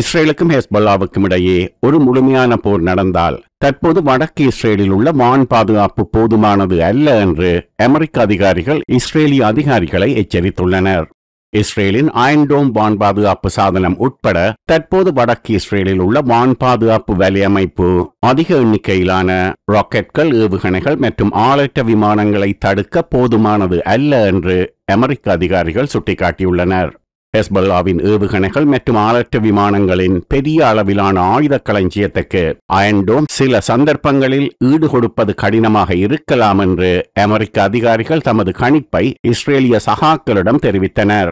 இஸ்ரேலுக்கும் ஹெஸ்பல்லாவுக்கும் இடையே ஒரு முழுமையான போர் நடந்தால் தற்போது வடக்கு இஸ்ரேலில் உள்ள வான் பாதுகாப்பு போதுமானது அல்ல என்று அமெரிக்க அதிகாரிகள் இஸ்ரேலிய அதிகாரிகளை எச்சரித்துள்ளனர் இஸ்ரேலின் ஆயன்டோம் வான் பாதுகாப்பு சாதனம் உட்பட தற்போது வடக்கு இஸ்ரேலில் உள்ள வான் பாதுகாப்பு வலையமைப்பு அதிக எண்ணிக்கையிலான ராக்கெட்கள் ஏவுகணைகள் மற்றும் ஆளற்ற விமானங்களை தடுக்க போதுமானது அல்ல என்று அமெரிக்க அதிகாரிகள் சுட்டிக்காட்டியுள்ளனர் ஹெஸ்பல்லாவின் ஏவுகணைகள் மற்றும் ஆளற்ற விமானங்களின் பெரிய அளவிலான ஆயுத களஞ்சியத்துக்கு அயன்டோம் சில சந்தர்ப்பங்களில் ஈடு கொடுப்பது கடினமாக இருக்கலாம் என்று அமெரிக்க அதிகாரிகள் தமது கணிப்பை இஸ்ரேலிய சகாக்களிடம் தெரிவித்தனர்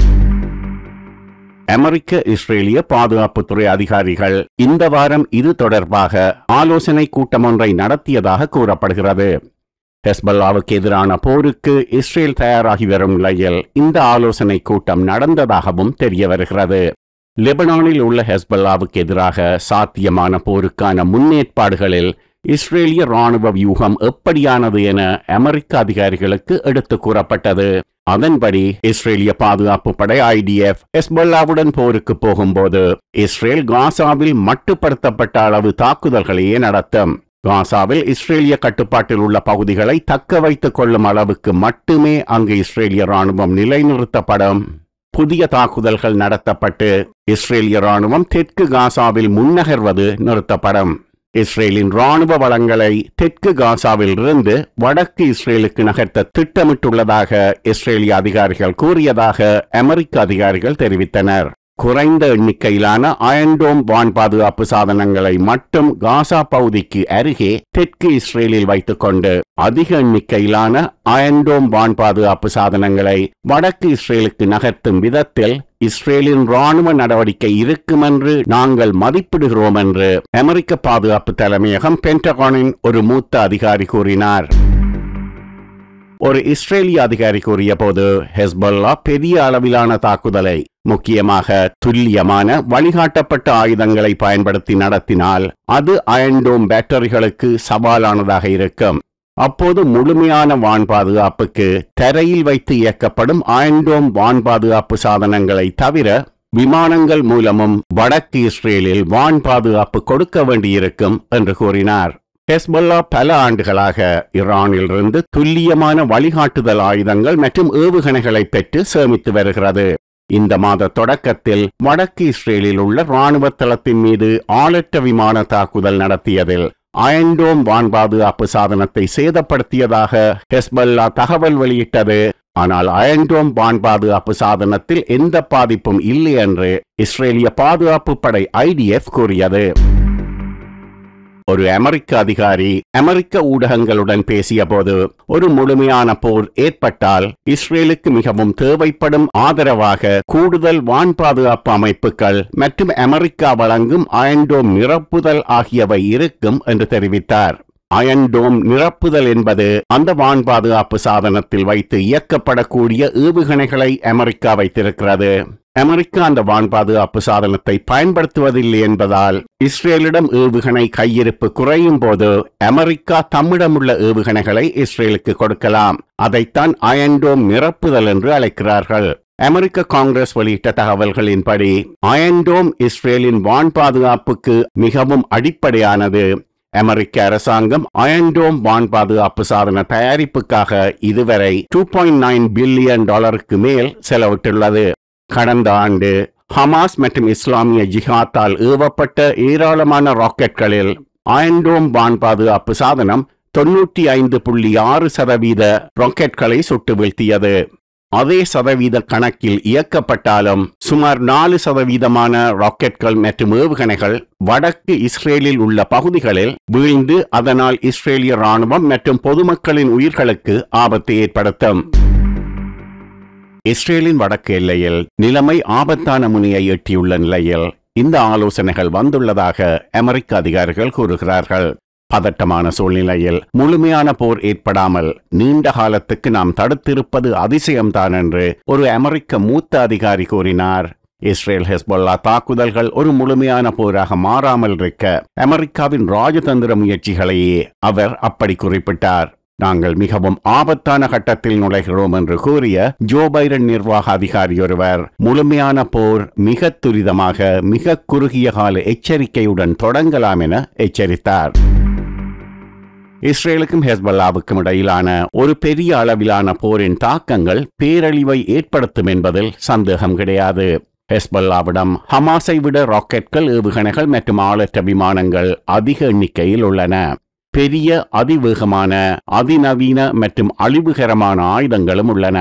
அமெரிக்க இஸ்ரேலிய பாதுகாப்புத்துறை அதிகாரிகள் இந்த வாரம் இது தொடர்பாக ஆலோசனை கூட்டம் ஒன்றை நடத்தியதாக கூறப்படுகிறது ஹெஸ்பல்லாவுக்கு எதிரான போருக்கு இஸ்ரேல் தயாராகி வரும் நிலையில் இந்த ஆலோசனை கூட்டம் நடந்ததாகவும் தெரிய வருகிறது லெபனானில் உள்ள ஹெஸ்பல்லாவுக்கு எதிராக சாத்தியமான போருக்கான முன்னேற்பாடுகளில் இஸ்ரேலிய ராணுவ வியூகம் எப்படியானது என அமெரிக்க அதிகாரிகளுக்கு எடுத்து கூறப்பட்டது அதன்படி இஸ்ரேலிய பாதுகாப்பு படை ஐடிஎஃப் ஹெஸ்பல்லாவுடன் போருக்கு போகும்போது இஸ்ரேல் காசாவில் மட்டுப்படுத்தப்பட்ட அளவு தாக்குதல்களையே நடத்தும் காசாவில் இஸ்ரேலிய கட்டுப்பாட்டில் உள்ள பகுதிகளை தக்க வைத்துக் கொள்ளும் அளவுக்கு மட்டுமே அங்கு இஸ்ரேலிய ராணுவம் நிலைநிறுத்தப்படும் புதிய தாக்குதல்கள் நடத்தப்பட்டு இஸ்ரேலிய ராணுவம் தெற்கு காசாவில் முன்னகர்வது நிறுத்தப்படும் இஸ்ரேலின் ராணுவ வளங்களை தெற்கு காசாவில் இருந்து வடக்கு இஸ்ரேலுக்கு நகர்த்த திட்டமிட்டுள்ளதாக இஸ்ரேலிய அதிகாரிகள் கூறியதாக அமெரிக்க அதிகாரிகள் தெரிவித்தனர் குறைந்த எண்ணிக்கையிலான அயன்டோம் வான் பாதுகாப்பு சாதனங்களை மட்டும் காசா பகுதிக்கு அருகே தெற்கு இஸ்ரேலில் வைத்துக்கொண்டு அதிக எண்ணிக்கையிலான அயன்டோம் வான் பாதுகாப்பு சாதனங்களை வடக்கு இஸ்ரேலுக்கு நகர்த்தும் விதத்தில் இஸ்ரேலின் ராணுவ நடவடிக்கை இருக்கும் என்று நாங்கள் மதிப்பிடுகிறோம் என்று அமெரிக்க பாதுகாப்பு தலைமையகம் பென்டகானின் ஒரு மூத்த அதிகாரி கூறினார் ஒரு இஸ்ரேலிய அதிகாரி கூறிய போது ஹெஸ்பல்லா பெரிய அளவிலான தாக்குதலை முக்கியமாக துல்லியமான வழிகாட்டப்பட்ட ஆயுதங்களை பயன்படுத்தி நடத்தினால் அது அயன்டோம் பேட்டரிகளுக்கு சவாலானதாக இருக்கும் அப்போது முழுமையான வான் பாதுகாப்புக்கு தரையில் வைத்து இயக்கப்படும் அயன்டோம் வான் பாதுகாப்பு சாதனங்களை தவிர விமானங்கள் மூலமும் வடக்கு இஸ்ரேலில் வான் பாதுகாப்பு கொடுக்க வேண்டியிருக்கும் என்று கூறினார் ஹெஸ்பல்லா பல ஆண்டுகளாக ஈரானிலிருந்து துல்லியமான வழிகாட்டுதல் ஆயுதங்கள் மற்றும் ஏவுகணைகளை பெற்று சேமித்து வருகிறது இந்த மாத தொடக்கத்தில் வடக்கு இஸ்ரேலில் உள்ள ராணுவ தளத்தின் மீது ஆளற்ற விமான தாக்குதல் நடத்தியதில் அயன்டோம் வான் பாதுகாப்பு சாதனத்தை சேதப்படுத்தியதாக ஹெஸ்பல்லா தகவல் வெளியிட்டது ஆனால் அயன்டோம் வான் பாதுகாப்பு சாதனத்தில் எந்த பாதிப்பும் இல்லை என்று இஸ்ரேலிய பாதுகாப்பு படை ஐடிஎஃப் கூறியது ஒரு அமெரிக்க அதிகாரி அமெரிக்க ஊடகங்களுடன் பேசிய போது ஒரு முழுமையான போர் ஏற்பட்டால் இஸ்ரேலுக்கு மிகவும் தேவைப்படும் ஆதரவாக கூடுதல் வான் பாதுகாப்பு அமைப்புகள் மற்றும் அமெரிக்கா வழங்கும் அயன்டோம் நிரப்புதல் ஆகியவை இருக்கும் என்று தெரிவித்தார் அயன்டோம் நிரப்புதல் என்பது அந்த வான் பாதுகாப்பு சாதனத்தில் வைத்து இயக்கப்படக்கூடிய ஏவுகணைகளை அமெரிக்கா வைத்திருக்கிறது அமெரிக்கா அந்த வான் பாதுகாப்பு சாதனத்தை பயன்படுத்துவதில்லை என்பதால் இஸ்ரேலிடம் ஏவுகணை கையிருப்பு குறையும் போது அமெரிக்கா தம்மிடமுள்ள ஏவுகணைகளை இஸ்ரேலுக்கு கொடுக்கலாம் அதைத்தான் அயன்டோம் நிரப்புதல் என்று அழைக்கிறார்கள் அமெரிக்க காங்கிரஸ் வெளியிட்ட தகவல்களின்படி அயன்டோம் இஸ்ரேலின் வான் பாதுகாப்புக்கு மிகவும் அடிப்படையானது அமெரிக்க அரசாங்கம் அயன்டோம் வான் பாதுகாப்பு சாதன தயாரிப்புக்காக இதுவரை டூ பாயிண்ட் நைன் பில்லியன் டாலருக்கு மேல் செலவிட்டுள்ளது கடந்த ஆண்டு ஹமாஸ் மற்றும் இஸ்லாமிய ஜிஹாத்தால் ஏவப்பட்ட ஏராளமான ராக்கெட்களில் ஆயன்டோம் வான் பாதுகாப்பு சாதனம் தொன்னூற்றி ஐந்து புள்ளி ஆறு சதவீத ராக்கெட்களை சுட்டு வீழ்த்தியது அதே சதவீத கணக்கில் இயக்கப்பட்டாலும் சுமார் நாலு சதவீதமான ராக்கெட்கள் மற்றும் ஏவுகணைகள் வடக்கு இஸ்ரேலில் உள்ள பகுதிகளில் வீழ்ந்து அதனால் இஸ்ரேலிய ராணுவம் மற்றும் பொதுமக்களின் உயிர்களுக்கு ஆபத்தை ஏற்படுத்தும் இஸ்ரேலின் வடக்கு எல்லையில் நிலைமை ஆபத்தான முனையை எட்டியுள்ள நிலையில் இந்த ஆலோசனைகள் வந்துள்ளதாக அமெரிக்க அதிகாரிகள் கூறுகிறார்கள் பதட்டமான சூழ்நிலையில் முழுமையான போர் ஏற்படாமல் நீண்ட காலத்துக்கு நாம் தடுத்திருப்பது அதிசயம்தான் என்று ஒரு அமெரிக்க மூத்த அதிகாரி கூறினார் இஸ்ரேல் ஹெஸ்பொல்லா தாக்குதல்கள் ஒரு முழுமையான போராக மாறாமல் இருக்க அமெரிக்காவின் ராஜதந்திர முயற்சிகளையே அவர் அப்படி குறிப்பிட்டார் நாங்கள் மிகவும் ஆபத்தான கட்டத்தில் நுழைகிறோம் என்று கூறிய ஜோ பைடன் நிர்வாக அதிகாரி ஒருவர் முழுமையான போர் மிக துரிதமாக மிக குறுகிய கால எச்சரிக்கையுடன் தொடங்கலாம் என எச்சரித்தார் இஸ்ரேலுக்கும் ஹெஸ்பல்லாவுக்கும் இடையிலான ஒரு பெரிய அளவிலான போரின் தாக்கங்கள் பேரழிவை ஏற்படுத்தும் என்பதில் சந்தேகம் கிடையாது ஹெஸ்பல்லாவிடம் ஹமாஸை விட ராக்கெட்கள் ஏவுகணைகள் மற்றும் ஆளற்ற விமானங்கள் அதிக எண்ணிக்கையில் உள்ளன பெரிய அதிவேகமான அதிநவீன மற்றும் அழிவுகரமான ஆயுதங்களும் உள்ளன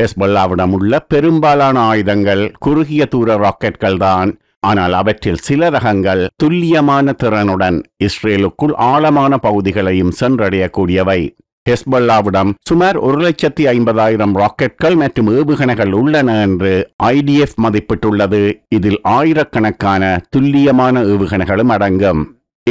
ஹெஸ்பல்லாவிடம் உள்ள பெரும்பாலான ஆயுதங்கள் குறுகிய தூர ராக்கெட்கள் தான் ஆனால் அவற்றில் சில ரகங்கள் துல்லியமான திறனுடன் இஸ்ரேலுக்குள் ஆழமான பகுதிகளையும் சென்றடையக்கூடியவை ஹெஸ்பல்லாவிடம் சுமார் ஒரு லட்சத்தி ஐம்பதாயிரம் ராக்கெட்கள் மற்றும் ஏவுகணைகள் உள்ளன என்று ஐடிஎஃப் மதிப்பிட்டுள்ளது இதில் ஆயிரக்கணக்கான துல்லியமான ஏவுகணைகளும் அடங்கும்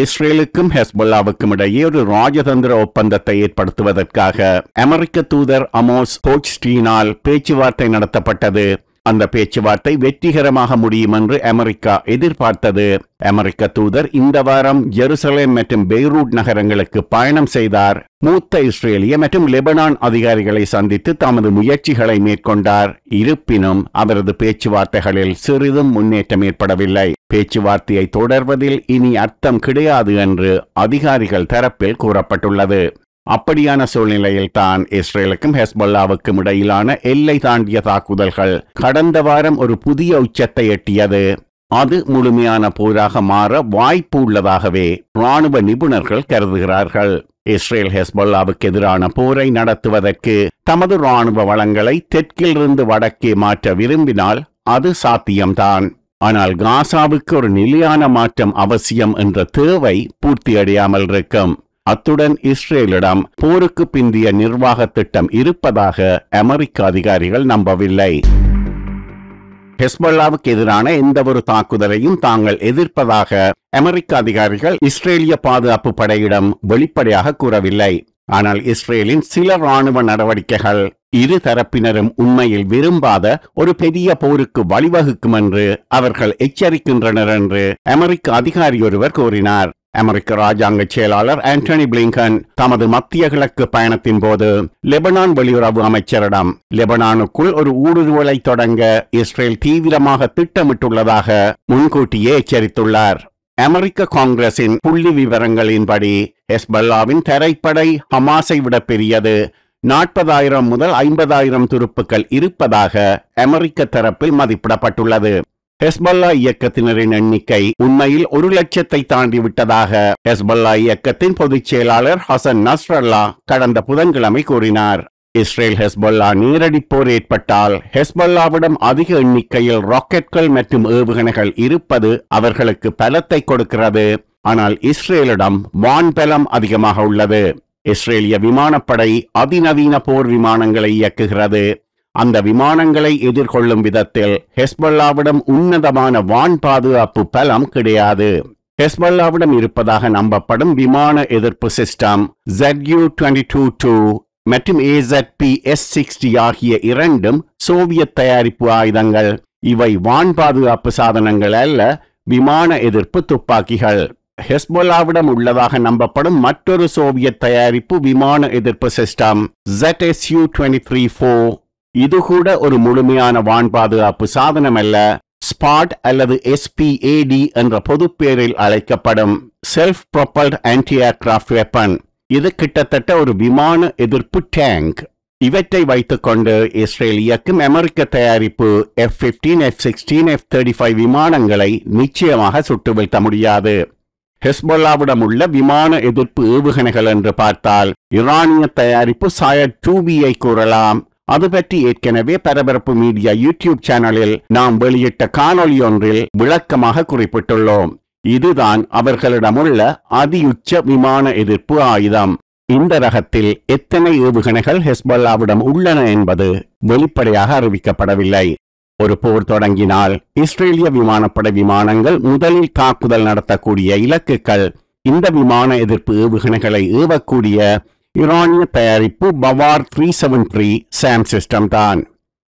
இஸ்ரேலுக்கும் ஹெஸ்புல்லாவுக்கும் இடையே ஒரு ராஜதந்திர ஒப்பந்தத்தை ஏற்படுத்துவதற்காக அமெரிக்க தூதர் அமோஸ் ஹோச்ஸ்டீனால் பேச்சுவார்த்தை நடத்தப்பட்டது அந்த பேச்சுவார்த்தை வெற்றிகரமாக முடியும் என்று அமெரிக்கா எதிர்பார்த்தது அமெரிக்க தூதர் இந்த வாரம் ஜெருசலேம் மற்றும் பெய்ரூட் நகரங்களுக்கு பயணம் செய்தார் மூத்த இஸ்ரேலிய மற்றும் லெபனான் அதிகாரிகளை சந்தித்து தமது முயற்சிகளை மேற்கொண்டார் இருப்பினும் அவரது பேச்சுவார்த்தைகளில் சிறிதும் முன்னேற்றம் ஏற்படவில்லை பேச்சுவார்த்தையை தொடர்வதில் இனி அர்த்தம் கிடையாது என்று அதிகாரிகள் தரப்பில் கூறப்பட்டுள்ளது அப்படியான சூழ்நிலையில் தான் இஸ்ரேலுக்கும் ஹெஸ்பொல்லாவுக்கும் இடையிலான எல்லை தாண்டிய தாக்குதல்கள் கடந்த வாரம் ஒரு புதிய உச்சத்தை எட்டியது அது முழுமையான போராக மாற வாய்ப்பு உள்ளதாகவே இராணுவ நிபுணர்கள் கருதுகிறார்கள் இஸ்ரேல் ஹெஸ்பொல்லாவுக்கு எதிரான போரை நடத்துவதற்கு தமது இராணுவ வளங்களை தெற்கிலிருந்து வடக்கே மாற்ற விரும்பினால் அது சாத்தியம்தான் ஆனால் காசாவுக்கு ஒரு நிலையான மாற்றம் அவசியம் என்ற தேவை பூர்த்தியடையாமல் இருக்கும் அத்துடன் இஸ்ரேலிடம் போருக்கு பிந்திய நிர்வாக திட்டம் இருப்பதாக அமெரிக்க அதிகாரிகள் நம்பவில்லை ஹெஸ்பல்லாவுக்கு எதிரான எந்த ஒரு தாக்குதலையும் தாங்கள் எதிர்ப்பதாக அமெரிக்க அதிகாரிகள் இஸ்ரேலிய பாதுகாப்பு படையிடம் வெளிப்படையாக கூறவில்லை ஆனால் இஸ்ரேலின் சில ராணுவ நடவடிக்கைகள் இரு தரப்பினரும் உண்மையில் விரும்பாத ஒரு பெரிய போருக்கு வழிவகுக்கும் என்று அவர்கள் எச்சரிக்கின்றனர் என்று அமெரிக்க அதிகாரி ஒருவர் கூறினார் அமெரிக்க ராஜாங்க செயலாளர் ஆண்டனி பிளிங்கன் தமது மத்திய கிழக்கு பயணத்தின் போது லெபனான் வெளியுறவு அமைச்சரிடம் லெபனானுக்குள் ஒரு ஊடுருவலை தொடங்க இஸ்ரேல் தீவிரமாக திட்டமிட்டுள்ளதாக முன்கூட்டியே எச்சரித்துள்ளார் அமெரிக்க காங்கிரசின் புள்ளி விவரங்களின்படி ஹெஸ்பல்லாவின் தரைப்படை ஹமாஸை விட பெரியது நாற்பதாயிரம் முதல் ஐம்பதாயிரம் துருப்புக்கள் இருப்பதாக அமெரிக்க தரப்பில் மதிப்பிடப்பட்டுள்ளது ஹெஸ்பல்லா இயக்கத்தினரின் எண்ணிக்கை உண்மையில் ஒரு லட்சத்தை தாண்டி விட்டதாக ஹெஸ்பல்லா இயக்கத்தின் பொதுச் செயலாளர் ஹசன் நஸ்ரல்லா கடந்த புதன்கிழமை கூறினார் இஸ்ரேல் ஹெஸ்பல்லா நேரடி போர் ஏற்பட்டால் ஹெஸ்பல்லாவிடம் அதிக எண்ணிக்கையில் ராக்கெட்கள் மற்றும் ஏவுகணைகள் இருப்பது அவர்களுக்கு பலத்தை கொடுக்கிறது ஆனால் இஸ்ரேலிடம் வான் பலம் அதிகமாக உள்ளது இஸ்ரேலிய விமானப்படை அதிநவீன போர் விமானங்களை இயக்குகிறது அந்த விமானங்களை எதிர்கொள்ளும் விதத்தில் ஹெஸ்பல்லாவிடம் உன்னதமான வான் பாதுகாப்பு பலம் கிடையாது ஹெஸ்பல்லாவிடம் இருப்பதாக நம்பப்படும் விமான எதிர்ப்பு system ZU twenty two two மற்றும் ஏசட்பி எஸ் சிக்ஸ்டி ஆகிய இரண்டும் சோவியத் தயாரிப்பு ஆயுதங்கள் இவை வான் பாதுகாப்பு சாதனங்கள் அல்ல விமான எதிர்ப்பு துப்பாக்கிகள் ஹெஸ்பொல்லாவிடம் உள்ளதாக நம்பப்படும் மற்றொரு சோவியத் தயாரிப்பு விமான எதிர்ப்பு system ZSU twenty three four இது கூட ஒரு முழுமையான வான் பாதுகாப்பு சாதனம் அல்ல ஸ்பாட் அல்லது எஸ்பிஏடி என்ற பொதுப்பேரில் அழைக்கப்படும் self propelled anti aircraft weapon இது கிட்டத்தட்ட ஒரு விமான எதிர்ப்பு டேங்க் இவற்றை வைத்துக்கொண்டு இஸ்ரேல் இயக்கும் அமெரிக்க தயாரிப்பு F fifteen F sixteen F thirty five விமானங்களை நிச்சயமாக சுட்டு வீழ்த்த முடியாது ஹெஸ்பொல்லாவிடம் உள்ள விமான எதிர்ப்பு ஏவுகணைகள் என்று பார்த்தால் ஈரானிய தயாரிப்பு சாயட் டூ ஐ கூறலாம் அது பற்றி ஏற்கனவே பரபரப்பு மீடியா யூடியூப் சேனலில் நாம் வெளியிட்ட காணொலி ஒன்றில் விளக்கமாக குறிப்பிட்டுள்ளோம் இதுதான் அவர்களிடமுள்ள அதியுச்ச விமான எதிர்ப்பு ஆயுதம் இந்த ரகத்தில் எத்தனை ஏவுகணைகள் ஹெஸ்பல்லாவிடம் உள்ளன என்பது வெளிப்படையாக அறிவிக்கப்படவில்லை ஒரு போர் தொடங்கினால் இஸ்ரேலிய விமானப்படை விமானங்கள் முதலில் தாக்குதல் நடத்தக்கூடிய இலக்குகள் இந்த விமான எதிர்ப்பு ஏவுகணைகளை ஏவக்கூடிய யுரானிய தயாரிப்பு Bavar three seven three SAM system தான்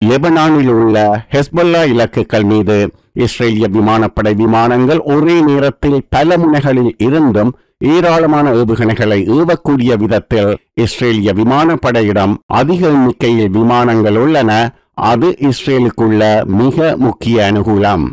லெபனானில் உள்ள ஹெஸ்பல்லா இலக்குகள் மீது இஸ்ரேலிய விமானப்படை விமானங்கள் ஒரே நேரத்தில் பல முனைகளில் இருந்தும் ஏராளமான ஏவுகணைகளை ஏவக்கூடிய விதத்தில் இஸ்ரேலிய விமானப்படையிடம் அதிக எண்ணிக்கையில் விமானங்கள் உள்ளன அது இஸ்ரேலுக்குள்ள மிக முக்கிய அனுகூலம்